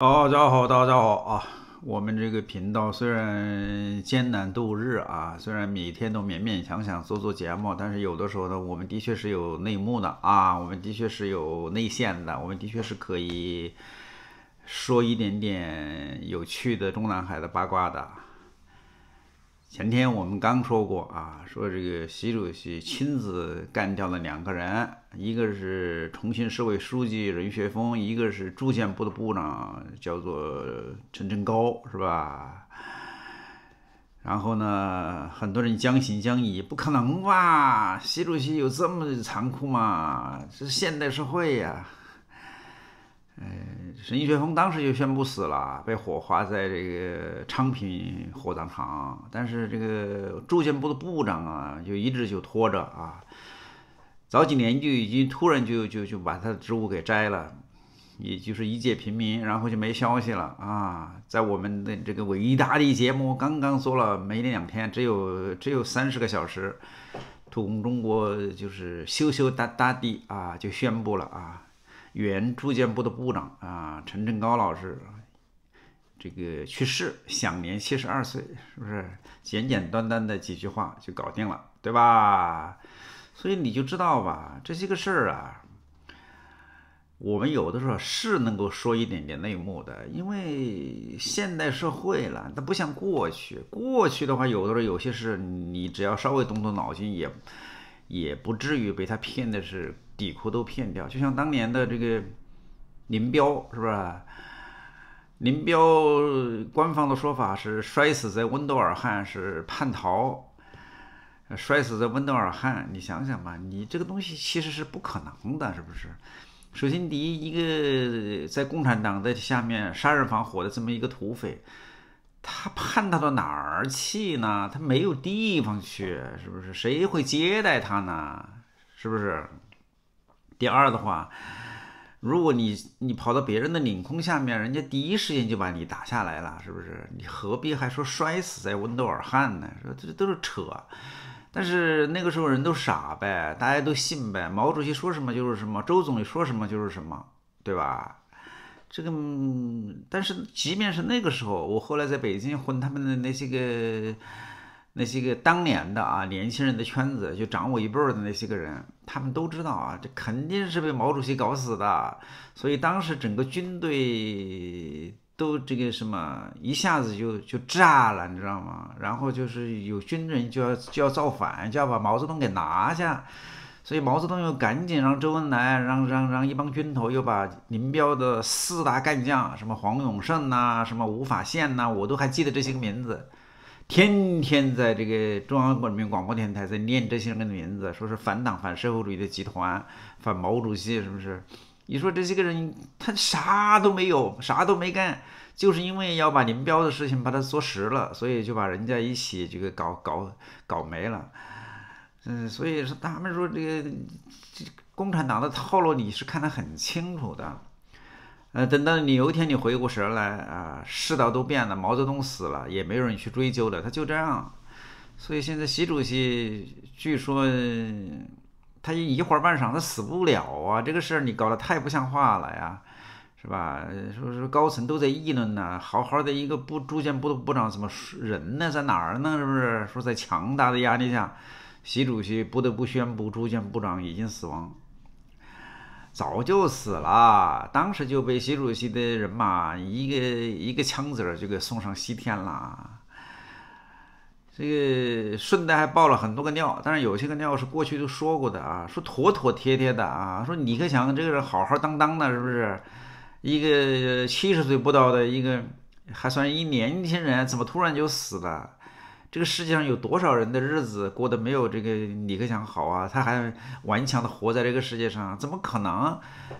大家好，大家好啊！我们这个频道虽然艰难度日啊，虽然每天都勉勉强强做做节目，但是有的时候呢，我们的确是有内幕的啊，我们的确是有内线的，我们的确是可以说一点点有趣的中南海的八卦的。前天我们刚说过啊，说这个习主席亲自干掉了两个人，一个是重庆市委书记任学锋，一个是住建部的部长叫做陈振高，是吧？然后呢，很多人将信将疑，不可能吧？习主席有这么残酷吗？这现代社会呀。陈一先峰当时就宣布死了，被火化在这个昌平火葬场。但是这个住建部的部长啊，就一直就拖着啊。早几年就已经突然就就就把他的职务给摘了，也就是一介平民，然后就没消息了啊。在我们的这个伟大的节目刚刚做了没两天，只有只有三十个小时，土共中国就是羞羞答答的啊就宣布了啊。原住建部的部长啊，陈振高老师，这个去世，享年七十二岁，是不是？简简单单的几句话就搞定了，对吧？所以你就知道吧，这些个事儿啊，我们有的时候是能够说一点点内幕的，因为现代社会了，它不像过去。过去的话，有的时候有些事，你只要稍微动动脑筋，也也不至于被他骗的是。底裤都骗掉，就像当年的这个林彪，是不是？林彪官方的说法是摔死在温多尔汗，是叛逃，摔死在温多尔汗。你想想吧，你这个东西其实是不可能的，是不是？首先，第一，一个在共产党的下面杀人放火的这么一个土匪，他叛逃到哪儿去呢？他没有地方去，是不是？谁会接待他呢？是不是？第二的话，如果你你跑到别人的领空下面，人家第一时间就把你打下来了，是不是？你何必还说摔死在温德尔汉呢？说这都是扯。但是那个时候人都傻呗，大家都信呗。毛主席说什么就是什么，周总理说什么就是什么，对吧？这个，但是即便是那个时候，我后来在北京混，他们的那些个。那些个当年的啊，年轻人的圈子就长我一辈儿的那些个人，他们都知道啊，这肯定是被毛主席搞死的。所以当时整个军队都这个什么，一下子就就炸了，你知道吗？然后就是有军人就要就要造反，就要把毛泽东给拿下。所以毛泽东又赶紧让周恩来，让让让一帮军头又把林彪的四大干将，什么黄永胜呐，什么吴法宪呐，我都还记得这些个名字。天天在这个中央人民广播电台在念这些人的名字，说是反党反社会主义的集团，反毛主席是不是？你说这些个人他啥都没有，啥都没干，就是因为要把林彪的事情把他做实了，所以就把人家一起这个搞搞搞没了。嗯，所以说他们说这个这共产党的套路你是看得很清楚的。呃，等到你有一天你回过神来啊，世道都变了，毛泽东死了也没有人去追究了，他就这样。所以现在习主席据说他一会儿半晌他死不了啊，这个事儿你搞得太不像话了呀，是吧？说是高层都在议论呢，好好的一个部住建部的部长怎么人呢，在哪儿呢？是不是？说在强大的压力下，习主席不得不宣布住建部长已经死亡。早就死了，当时就被习主席的人嘛，一个一个枪子儿就给送上西天了。这个顺带还爆了很多个尿，但是有些个尿是过去都说过的啊，说妥妥帖帖的啊，说李克强这个人好好当当的，是不是？一个七十岁不到的一个，还算一年轻人，怎么突然就死了？这个世界上有多少人的日子过得没有这个李克强好啊？他还顽强的活在这个世界上，怎么可能？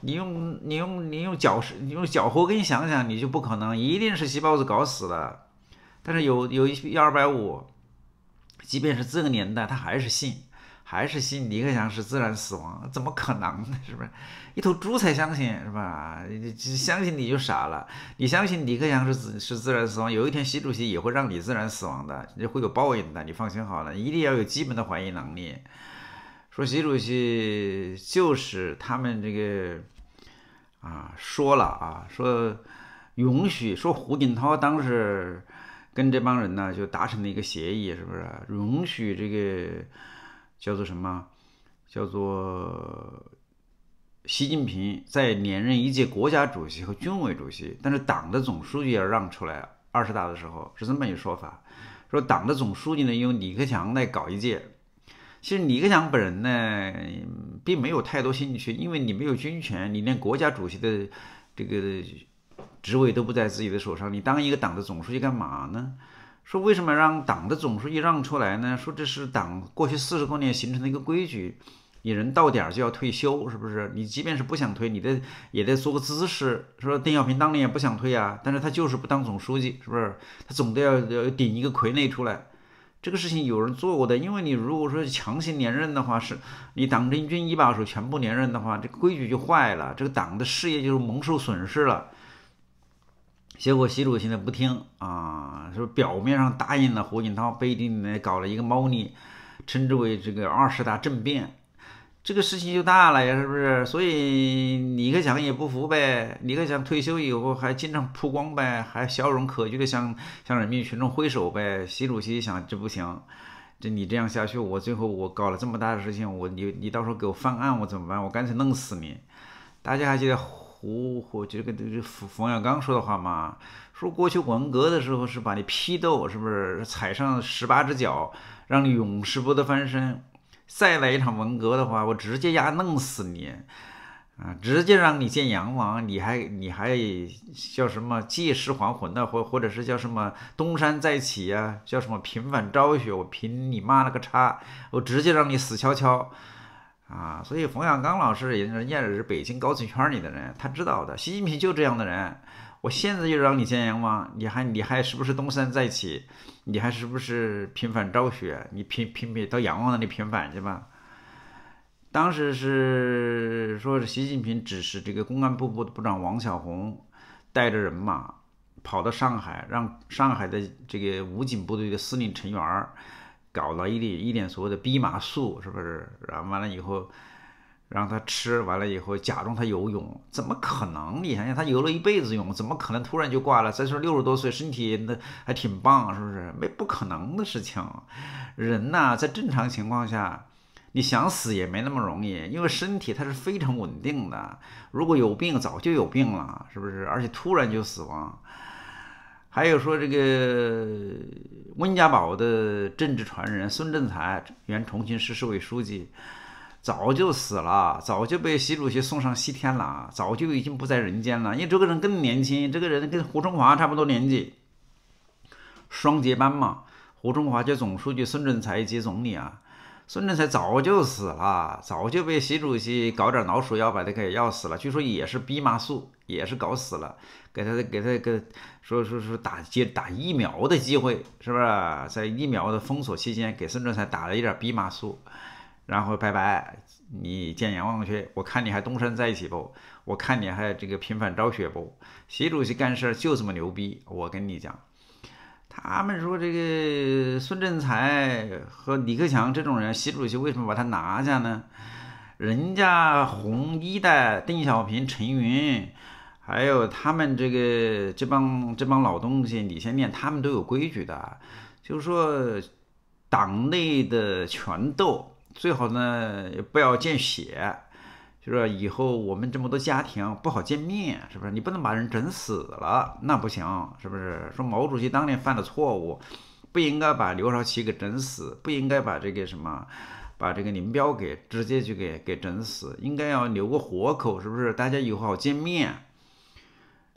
你用你用你用脚你用脚后跟想想，你就不可能，一定是细胞子搞死了。但是有有一些二百五，即便是这个年代，他还是信。还是信李克强是自然死亡？怎么可能呢？是不是一头猪才相信？是吧？你相信你就傻了。你相信李克强是自是自然死亡，有一天习主席也会让你自然死亡的，你会有报应的。你放心好了，一定要有基本的怀疑能力。说习主席就是他们这个啊说了啊，说允许说胡锦涛当时跟这帮人呢就达成了一个协议，是不是？允许这个。叫做什么？叫做习近平在连任一届国家主席和军委主席，但是党的总书记要让出来。二十大的时候是这么一个说法，说党的总书记呢由李克强来搞一届。其实李克强本人呢并没有太多兴趣，因为你没有军权，你连国家主席的这个职位都不在自己的手上，你当一个党的总书记干嘛呢？说为什么让党的总书记让出来呢？说这是党过去四十多年形成的一个规矩，你人到点儿就要退休，是不是？你即便是不想退，你得也得做个姿势。说邓小平当年也不想退呀，但是他就是不当总书记，是不是？他总得要要顶一个傀儡出来。这个事情有人做过的，因为你如果说强行连任的话，是你党政军一把手全部连任的话，这个规矩就坏了，这个党的事业就是蒙受损失了。结果习主席呢不听啊，说表面上答应了胡锦涛，背地里搞了一个猫腻，称之为这个二十大政变，这个事情就大了呀，是不是？所以李克强也不服呗，李克强退休以后还经常曝光呗，还笑容可掬的向向人民群众挥手呗。习主席想这不行，这你这样下去，我最后我搞了这么大的事情，我你你到时候给我翻案我怎么办？我干脆弄死你！大家还记得？胡胡，就跟这冯冯小刚说的话嘛，说过去文革的时候是把你批斗，是不是踩上十八只脚，让你永世不得翻身。再来一场文革的话，我直接压弄死你，啊，直接让你见阎王。你还你还叫什么借尸还魂呢？或或者是叫什么东山再起呀？叫什么平反昭雪？我凭你妈了个叉，我直接让你死翘翘。啊，所以冯小刚老师也，人家是北京高层圈里的人，他知道的。习近平就这样的人，我现在就让你见阎王，你还你还是不是东山再起，你还是不是平反昭雪？你平平平到阎王那里平反去吧。当时是说，是习近平指示这个公安部部部长王晓红带着人马跑到上海，让上海的这个武警部队的司令陈元。搞了一点一点所谓的蓖麻素，是不是？然后完了以后，让他吃，完了以后假装他游泳，怎么可能？你想想，他游了一辈子泳，怎么可能突然就挂了？再说六十多岁，身体那还挺棒，是不是？没不可能的事情。人呐，在正常情况下，你想死也没那么容易，因为身体它是非常稳定的。如果有病，早就有病了，是不是？而且突然就死亡。还有说这个温家宝的政治传人孙政才，原重庆市市委书记，早就死了，早就被习主席送上西天了，早就已经不在人间了。因为这个人更年轻，这个人跟胡春华差不多年纪，双接班嘛，胡春华接总书记，孙政才接总理啊。孙振才早就死了，早就被习主席搞点老鼠药把他给药死了。据说也是蓖马素，也是搞死了，给他给他给说说说打接打疫苗的机会，是不是？在疫苗的封锁期间，给孙振才打了一点蓖马素，然后拜拜，你见阎王去！我看你还东山再起不？我看你还这个平反昭雪不？习主席干事就这么牛逼，我跟你讲。他们说这个孙政才和李克强这种人，习主席为什么把他拿下呢？人家红一代，邓小平、陈云，还有他们这个这帮这帮老东西，李先念，他们都有规矩的，就是说，党内的拳斗最好呢，不要见血。就说以后我们这么多家庭不好见面，是不是？你不能把人整死了，那不行，是不是？说毛主席当年犯的错误，不应该把刘少奇给整死，不应该把这个什么，把这个林彪给直接就给给整死，应该要留个活口，是不是？大家以后好见面。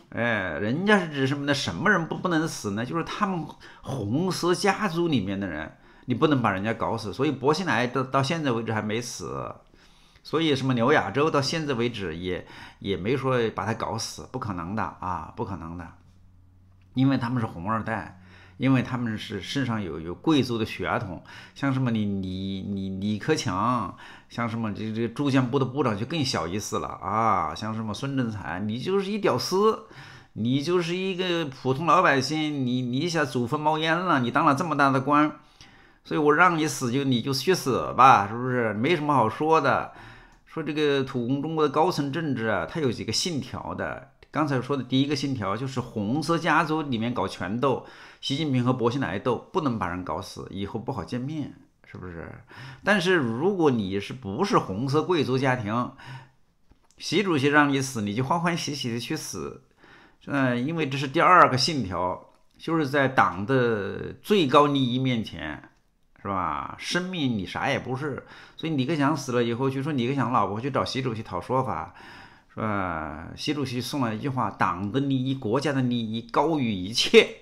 哎，人家是指什么呢？什么人不不能死呢？就是他们红色家族里面的人，你不能把人家搞死。所以薄熙来到到现在为止还没死。所以什么刘亚洲到现在为止也也没说把他搞死，不可能的啊，不可能的，因为他们是红二代，因为他们是身上有有贵族的血统，像什么你你你李克强，像什么这这住建部的部长就更小意思了啊，像什么孙政才，你就是一屌丝，你就是一个普通老百姓，你你想祖坟冒烟了，你当了这么大的官，所以我让你死就你就去死吧，是不是？没什么好说的。说这个土共中国的高层政治啊，它有几个信条的。刚才说的第一个信条就是红色家族里面搞权斗，习近平和薄熙来斗，不能把人搞死，以后不好见面，是不是？但是如果你是不是红色贵族家庭，习主席让你死，你就欢欢喜喜的去死。嗯，因为这是第二个信条，就是在党的最高利益面前。是吧？生命你啥也不是，所以李克强死了以后，就说李克强老婆去找习主席讨说法，说习主席送了一句话：“党的利益、国家的利益高于一切。”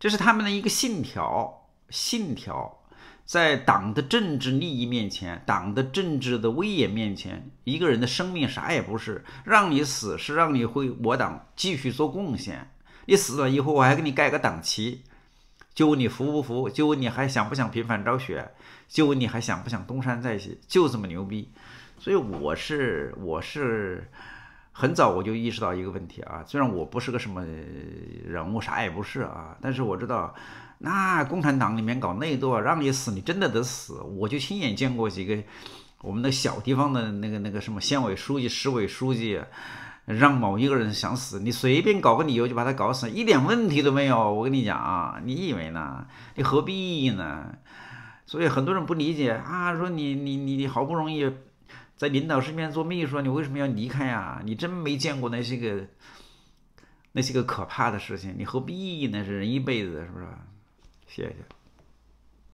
这是他们的一个信条。信条在党的政治利益面前，党的政治的威严面前，一个人的生命啥也不是。让你死是让你为我党继续做贡献。你死了以后，我还给你盖个党旗。就问你服不服？就问你还想不想平反昭雪？就问你还想不想东山再起？就这么牛逼。所以我是我是，很早我就意识到一个问题啊。虽然我不是个什么人物，啥也不是啊，但是我知道，那共产党里面搞内斗，让你死，你真的得死。我就亲眼见过几个，我们的小地方的那个那个什么县委书记、市委书记。让某一个人想死，你随便搞个理由就把他搞死，一点问题都没有。我跟你讲啊，你以为呢？你何必呢？所以很多人不理解啊，说你你你你好不容易在领导身边做秘书，你为什么要离开呀？你真没见过那些个那些个可怕的事情，你何必呢？是人一辈子，是不是？谢谢。